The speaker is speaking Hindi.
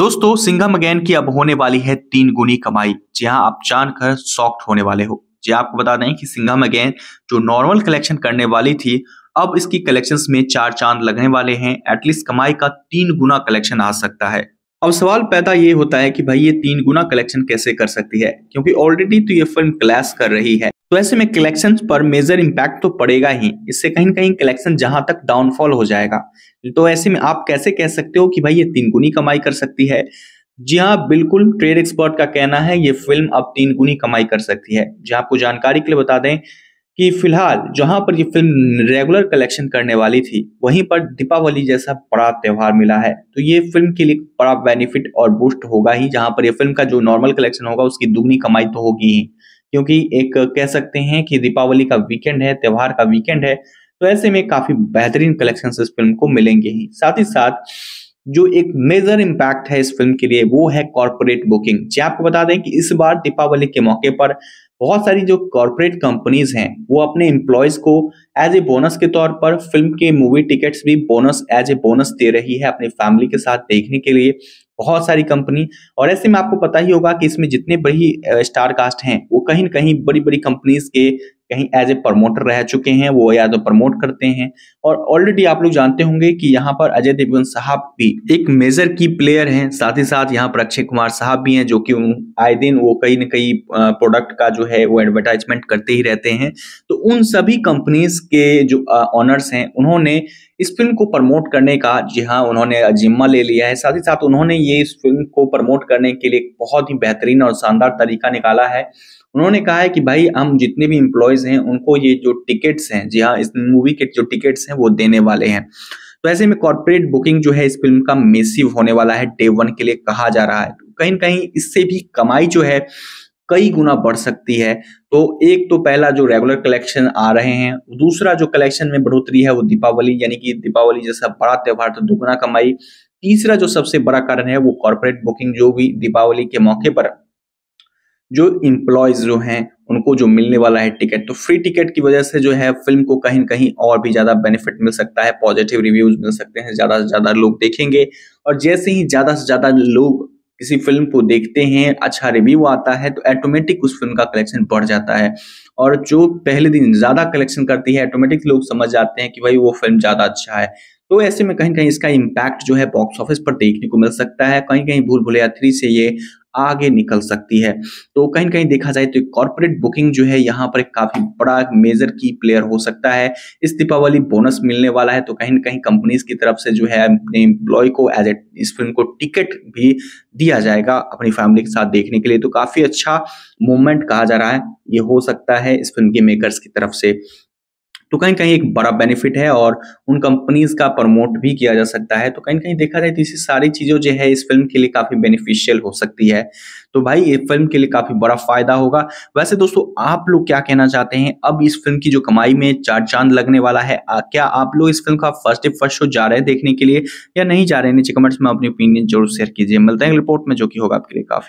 दोस्तों सिंघम अगेन की अब होने वाली है तीन गुनी कमाई जी हाँ आप जानकर सॉफ्ट होने वाले हो जी आपको बता दें कि सिंघम अगेन जो नॉर्मल कलेक्शन करने वाली थी अब इसकी कलेक्शंस में चार चांद लगने वाले हैं एटलीस्ट कमाई का तीन गुना कलेक्शन आ सकता है अब सवाल पैदा ये होता है कि भाई ये तीन गुना कलेक्शन कैसे कर सकती है क्योंकि ऑलरेडी तो ये फिल्म क्लैश कर रही है तो ऐसे में कलेक्शन पर मेजर इम्पैक्ट तो पड़ेगा ही इससे कहीं कहीं कलेक्शन जहां तक डाउनफॉल हो जाएगा तो ऐसे में आप कैसे कह सकते हो कि भाई ये तीन गुनी कमाई कर सकती है जी हाँ बिल्कुल ट्रेड एक्सपर्ट का कहना है ये फिल्म अब तीन गुनी कमाई कर सकती है जी हाँ, आपको जानकारी के लिए बता दें कि फिलहाल जहां पर ये फिल्म रेगुलर कलेक्शन करने वाली थी वहीं पर दीपावली जैसा बड़ा त्यौहार मिला है तो ये फिल्म के लिए बड़ा बेनिफिट और बूस्ट होगा ही जहां पर ये फिल्म का जो नॉर्मल कलेक्शन होगा उसकी दुगनी कमाई तो होगी ही क्योंकि एक कह सकते हैं कि दीपावली का वीकेंड है त्यौहार का वीकेंड है तो ऐसे में काफी बेहतरीन कलेक्शन इस फिल्म को मिलेंगे ही साथ ही साथ जो एक मेजर इम्पैक्ट है इस फिल्म के लिए वो है कॉरपोरेट बुकिंग जी आपको बता दें कि इस बार दीपावली के मौके पर बहुत सारी जो कॉरपोरेट कंपनीज हैं वो अपने एम्प्लॉयज को एज ए बोनस के तौर पर फिल्म के मूवी टिकट्स भी बोनस एज ए बोनस दे रही है अपने फैमिली के साथ देखने के लिए बहुत सारी कंपनी और ऐसे में आपको पता ही होगा कि इसमें जितने बड़ी स्टार कास्ट हैं वो कहीं ना कहीं बड़ी बड़ी कंपनीज के कहीं एज ए प्रमोटर रह चुके हैं वो या तो प्रमोट करते हैं और ऑलरेडी आप लोग जानते होंगे कि यहाँ पर अजय देवगन साहब भी एक मेजर की प्लेयर हैं साथ ही साथ यहाँ पर अक्षय कुमार साहब भी हैं जो कि आए दिन वो कहीं ना कहीं प्रोडक्ट का जो है वो एडवर्टाइजमेंट करते ही रहते हैं तो उन सभी कंपनीज के जो ऑनर्स हैं उन्होंने इस फिल्म को प्रमोट करने का जी हाँ उन्होंने जिम्मा ले लिया है साथ ही साथ उन्होंने ये इस फिल्म को प्रमोट करने के लिए बहुत ही बेहतरीन और शानदार तरीका निकाला है उन्होंने कहा है कि भाई हम जितने भी इम्प्लॉयज हैं उनको ये जो टिकट्स हैं जी हाँ इस मूवी के जो टिकट्स हैं वो देने वाले हैं तो ऐसे में कॉर्पोरेट बुकिंग जो है इस फिल्म का मेसिव होने वाला है डे वन के लिए कहा जा रहा है कहीं ना कहीं इससे भी कमाई जो है कई गुना बढ़ सकती है तो एक तो पहला जो रेगुलर कलेक्शन आ रहे हैं दूसरा जो कलेक्शन में बढ़ोतरी है वो दीपावली यानी कि दीपावली जैसा बड़ा त्यौहार तो दुगुना कमाई तीसरा जो सबसे बड़ा कारण है वो कॉरपोरेट बुकिंग जो भी दीपावली के मौके पर जो इम्प्लॉयज जो हैं उनको जो मिलने वाला है टिकट तो फ्री टिकट की वजह से जो है फिल्म को कहीं कहीं और भी ज्यादा बेनिफिट मिल सकता है पॉजिटिव रिव्यूज मिल सकते हैं ज्यादा से ज्यादा लोग देखेंगे और जैसे ही ज्यादा से ज्यादा लोग किसी फिल्म को देखते हैं अच्छा रिव्यू आता है तो ऑटोमेटिक उस फिल्म का कलेक्शन बढ़ जाता है और जो पहले दिन ज्यादा कलेक्शन करती है ऑटोमेटिक लोग समझ जाते हैं कि भाई वो फिल्म ज्यादा अच्छा है तो ऐसे में कहीं कहीं इसका इम्पैक्ट जो है बॉक्स ऑफिस पर देखने को मिल सकता है कहीं कहीं भूल भुलैया थ्री से ये आगे निकल सकती है तो कहीं कहीं देखा जाए तो कॉर्पोरेट बुकिंग जो है यहाँ पर काफी बड़ा मेजर की प्लेयर हो सकता है इस दीपावली बोनस मिलने वाला है तो कहीं ना कहीं कंपनीज की तरफ से जो है अपने एम्प्लॉय को एज ए इस फिल्म को टिकट भी दिया जाएगा अपनी फैमिली के साथ देखने के लिए तो काफी अच्छा मूवमेंट कहा जा रहा है ये हो सकता है इस फिल्म के मेकर्स की तरफ से तो कहीं कहीं एक बड़ा बेनिफिट है और उन कंपनीज का प्रमोट भी किया जा सकता है तो कहीं कहीं देखा जाए तो इसी सारी चीज़ों जो है इस फिल्म के लिए काफ़ी बेनिफिशियल हो सकती है तो भाई ये फिल्म के लिए काफ़ी बड़ा फायदा होगा वैसे दोस्तों आप लोग क्या कहना चाहते हैं अब इस फिल्म की जो कमाई में चार चांद लगने वाला है क्या आप लोग इस फिल्म का फर्स्ट डे फर्स्ट शो जा रहे हैं देखने के लिए या नहीं जा रहे हैं नीचे कमेंट्स में अपनी ओपिनियन जरूर शेयर कीजिए मिलते हैं रिपोर्ट में जो कि होगा आपके लिए काफ़ी